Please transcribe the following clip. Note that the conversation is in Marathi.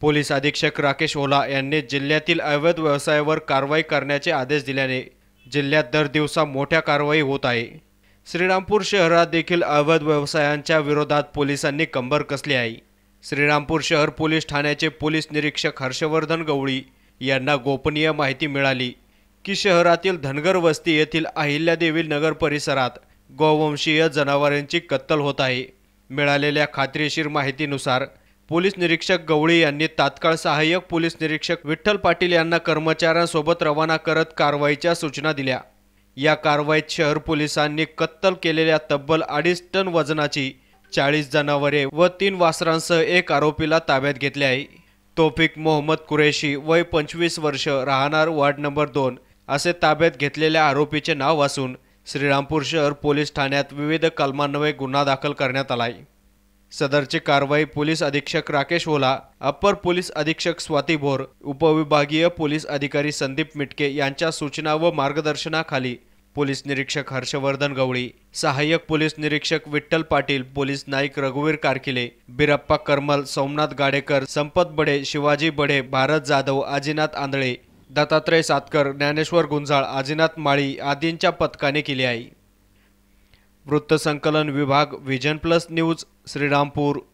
पोलीस अधीक्षक राकेश ओला यांनी जिल्ह्यातील अवैध व्यवसायावर कारवाई करण्याचे आदेश दिल्याने जिल्ह्यात दर दिवसा मोठ्या कारवाई होत आहे श्रीरामपूर शहरात देखील अवैध व्यवसायांच्या विरोधात पोलिसांनी कंबर कसली आहे श्रीरामपूर शहर पोलीस ठाण्याचे पोलीस निरीक्षक हर्षवर्धन गवळी यांना गोपनीय माहिती मिळाली की शहरातील धनगर वस्ती येथील अहिल्यादेवी नगर परिसरात गोवंशीय जनावरांची कत्तल होत आहे मिळालेल्या खात्रीशीर माहितीनुसार पोलीस निरीक्षक गवळी यांनी तात्काळ सहाय्यक पोलीस निरीक्षक विठ्ठल पाटील यांना कर्मचाऱ्यांसोबत रवाना करत कारवाईच्या सूचना दिल्या या कारवाईत शहर पोलिसांनी कत्तल केलेल्या तब्बल अडीच टन वजनाची चाळीस जनावरे व तीन वासरांसह एक आरोपीला ताब्यात घेतले आहे तोफिक मोहम्मद कुरेशी वय पंचवीस वर्ष राहणार वार्ड नंबर दोन असे ताब्यात घेतलेल्या आरोपीचे नाव असून श्रीरामपूर शहर पोलीस ठाण्यात विविध कलमान्वये गुन्हा दाखल करण्यात आला आहे सदरची कारवाई पोलीस अधीक्षक राकेश ओला अप्पर पोलीस अधीक्षक स्वाती भोर उपविभागीय पोलीस अधिकारी संदीप मिटके यांच्या सूचना व मार्गदर्शनाखाली पोलीस निरीक्षक हर्षवर्धन गवळी सहाय्यक पोलीस निरीक्षक विठ्ठल पाटील पोलीस नाईक रघुवीर कारकिले बिरप्पा करमल सोमनाथ गाडेकर संपत बडे शिवाजी बडे भारत जाधव आजीनाथ आंधळे दत्तात्रय सातकर ज्ञानेश्वर गुंजाळ आजीनाथ माळी आदींच्या पथकाने केली आहे वृत्तसंकलन विभाग विजन प्लस न्यूज श्रीरामपूर